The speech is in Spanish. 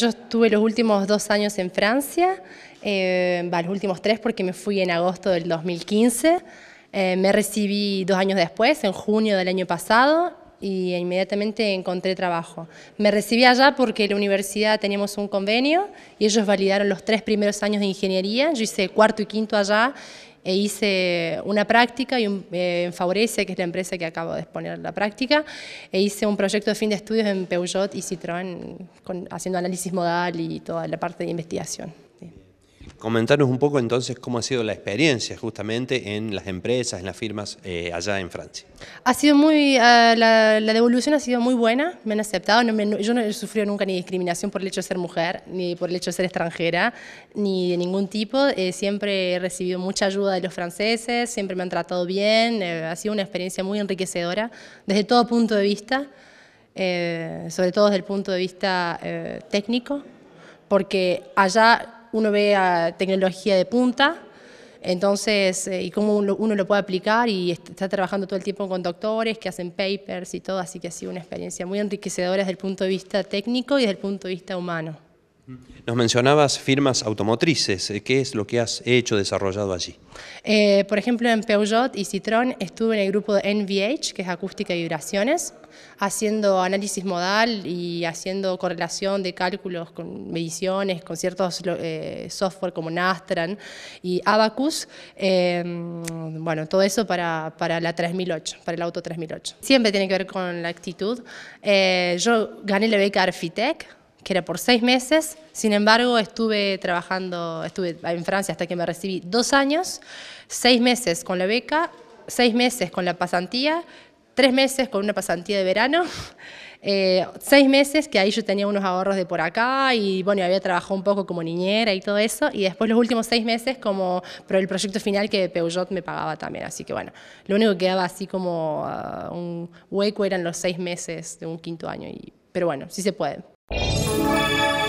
Yo estuve los últimos dos años en Francia, eh, los últimos tres porque me fui en agosto del 2015. Eh, me recibí dos años después, en junio del año pasado, y inmediatamente encontré trabajo. Me recibí allá porque la universidad teníamos un convenio y ellos validaron los tres primeros años de ingeniería. Yo hice cuarto y quinto allá e hice una práctica y eh, en Favorece, que es la empresa que acabo de exponer la práctica, e hice un proyecto de fin de estudios en Peugeot y Citroën haciendo análisis modal y toda la parte de investigación. Comentarnos un poco entonces cómo ha sido la experiencia justamente en las empresas, en las firmas eh, allá en Francia. Ha sido muy, ah, la, devolución ha sido muy buena, me han aceptado, yo no he sufrido nunca ni discriminación por el hecho de ser mujer, ni por el hecho de ser extranjera, ni de ningún tipo. Eh, siempre he recibido mucha ayuda de los franceses, siempre me han tratado bien, eh, ha sido una experiencia muy enriquecedora desde todo punto de vista, sobre todo desde el punto de vista técnico, porque allá uno ve tecnología de punta, entonces, eh, y cómo uno, uno, lo puede aplicar y está trabajando todo el tiempo con doctores que hacen papers y todo, así que ha sido una experiencia muy enriquecedora desde el punto de vista técnico y desde el punto de vista humano. Nos mencionabas firmas automotrices. Eh, ¿Qué es lo que has hecho, desarrollado allí? Eh, por ejemplo, en Peugeot y Citroën estuve en el grupo NVH, que es acústica y vibraciones, haciendo análisis modal y haciendo correlación de cálculos con mediciones, con ciertos eh, software como Nastran y Abacus. Em, bueno, todo eso para, para, la 3008, para el auto 3008. Siempre tiene que ver con la actitud. yo gané la beca Arfitec que era por seis meses. Sin embargo, estuve trabajando, estuve en Francia hasta que me recibí dos años, seis meses con la beca, seis meses con la pasantía, tres meses con una pasantía de verano, eh, seis meses que ahí yo tenía unos ahorros de por acá y bueno, había trabajado un poco como niñera y todo eso, y después los últimos seis meses como pero el proyecto final que Peugeot me pagaba también, así que bueno, lo único que quedaba así como ah, un hueco eran los seis meses de un quinto año, y, pero bueno, sí se puede. Música